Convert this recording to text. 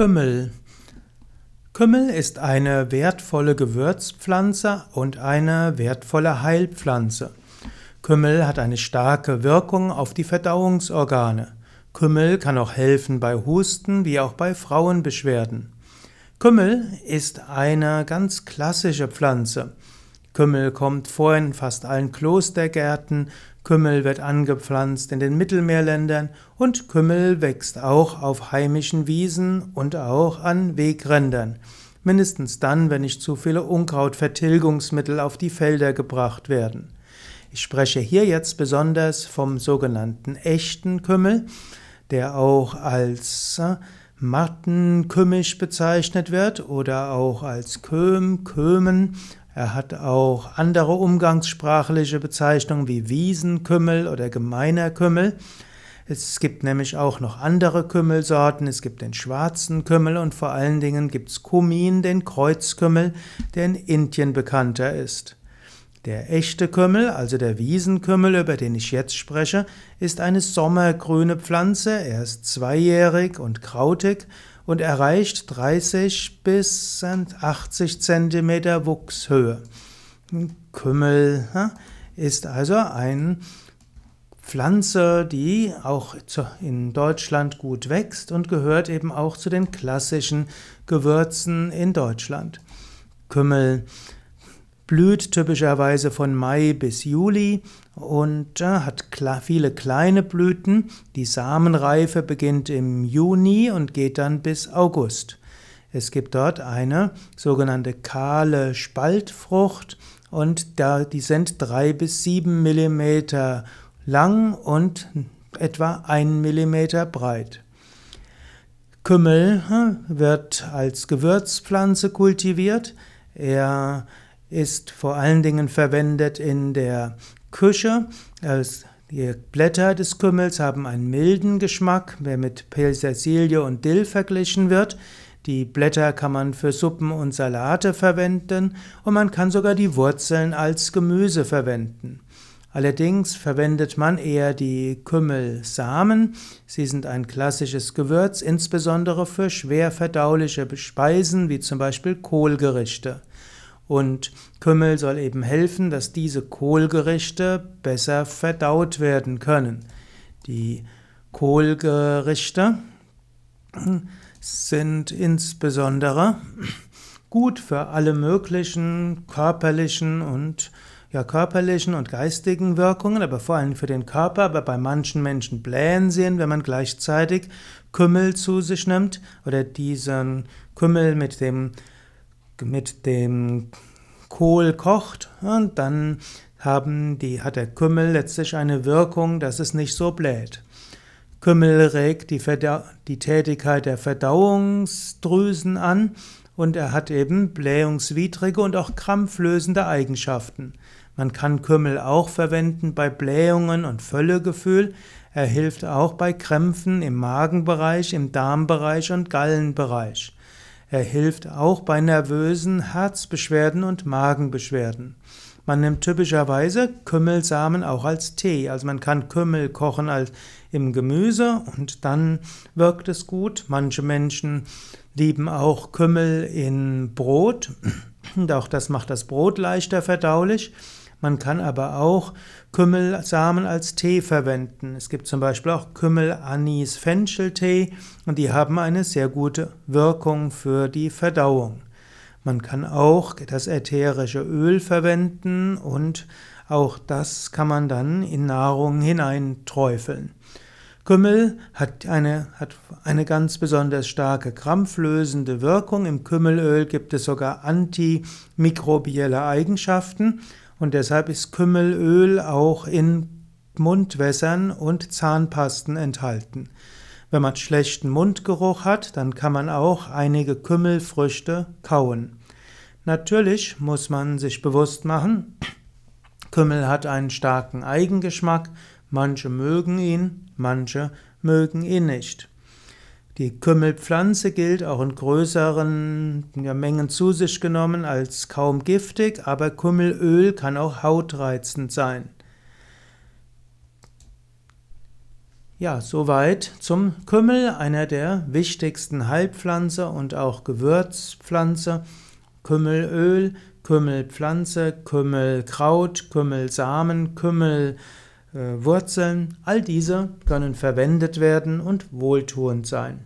Kümmel. Kümmel ist eine wertvolle Gewürzpflanze und eine wertvolle Heilpflanze. Kümmel hat eine starke Wirkung auf die Verdauungsorgane. Kümmel kann auch helfen bei Husten wie auch bei Frauenbeschwerden. Kümmel ist eine ganz klassische Pflanze. Kümmel kommt vor in fast allen Klostergärten, Kümmel wird angepflanzt in den Mittelmeerländern und Kümmel wächst auch auf heimischen Wiesen und auch an Wegrändern. Mindestens dann, wenn nicht zu viele Unkrautvertilgungsmittel auf die Felder gebracht werden. Ich spreche hier jetzt besonders vom sogenannten echten Kümmel, der auch als äh, Mattenkümmisch bezeichnet wird oder auch als Köm, Kömen er hat auch andere umgangssprachliche Bezeichnungen wie Wiesenkümmel oder gemeiner Kümmel. Es gibt nämlich auch noch andere Kümmelsorten. Es gibt den schwarzen Kümmel und vor allen Dingen gibt es Kumin, den Kreuzkümmel, der in Indien bekannter ist. Der echte Kümmel, also der Wiesenkümmel, über den ich jetzt spreche, ist eine sommergrüne Pflanze. Er ist zweijährig und krautig und erreicht 30 bis 80 cm Wuchshöhe. Kümmel ne, ist also eine Pflanze, die auch in Deutschland gut wächst und gehört eben auch zu den klassischen Gewürzen in Deutschland. Kümmel blüht typischerweise von Mai bis Juli und äh, hat viele kleine Blüten. Die Samenreife beginnt im Juni und geht dann bis August. Es gibt dort eine sogenannte kahle Spaltfrucht und die sind drei bis sieben Millimeter lang und etwa ein Millimeter breit. Kümmel äh, wird als Gewürzpflanze kultiviert. Er ist vor allen Dingen verwendet in der Küche. Die Blätter des Kümmels haben einen milden Geschmack, der mit Petersilie und Dill verglichen wird. Die Blätter kann man für Suppen und Salate verwenden und man kann sogar die Wurzeln als Gemüse verwenden. Allerdings verwendet man eher die Kümmelsamen. Sie sind ein klassisches Gewürz, insbesondere für schwer verdauliche Speisen wie zum Beispiel Kohlgerichte. Und Kümmel soll eben helfen, dass diese Kohlgerichte besser verdaut werden können. Die Kohlgerichte sind insbesondere gut für alle möglichen körperlichen und ja, körperlichen und geistigen Wirkungen, aber vor allem für den Körper. Aber bei manchen Menschen blähen sehen, wenn man gleichzeitig Kümmel zu sich nimmt oder diesen Kümmel mit dem mit dem Kohl kocht, und dann haben die, hat der Kümmel letztlich eine Wirkung, dass es nicht so bläht. Kümmel regt die, die Tätigkeit der Verdauungsdrüsen an und er hat eben blähungswidrige und auch krampflösende Eigenschaften. Man kann Kümmel auch verwenden bei Blähungen und Völlegefühl. Er hilft auch bei Krämpfen im Magenbereich, im Darmbereich und Gallenbereich. Er hilft auch bei nervösen Herzbeschwerden und Magenbeschwerden. Man nimmt typischerweise Kümmelsamen auch als Tee. Also man kann Kümmel kochen als im Gemüse und dann wirkt es gut. Manche Menschen lieben auch Kümmel in Brot. Und auch das macht das Brot leichter verdaulich. Man kann aber auch Kümmelsamen als Tee verwenden. Es gibt zum Beispiel auch Kümmel-Anis-Fencheltee und die haben eine sehr gute Wirkung für die Verdauung. Man kann auch das ätherische Öl verwenden und auch das kann man dann in Nahrung hineinträufeln. Kümmel hat eine, hat eine ganz besonders starke krampflösende Wirkung. Im Kümmelöl gibt es sogar antimikrobielle Eigenschaften und deshalb ist Kümmelöl auch in Mundwässern und Zahnpasten enthalten. Wenn man schlechten Mundgeruch hat, dann kann man auch einige Kümmelfrüchte kauen. Natürlich muss man sich bewusst machen, Kümmel hat einen starken Eigengeschmack, manche mögen ihn, manche mögen ihn nicht. Die Kümmelpflanze gilt auch in größeren Mengen zu sich genommen als kaum giftig, aber Kümmelöl kann auch hautreizend sein. Ja, soweit zum Kümmel, einer der wichtigsten Heilpflanze und auch Gewürzpflanze. Kümmelöl, Kümmelpflanze, Kümmelkraut, Kümmelsamen, Kümmel äh, Wurzeln, all diese können verwendet werden und wohltuend sein.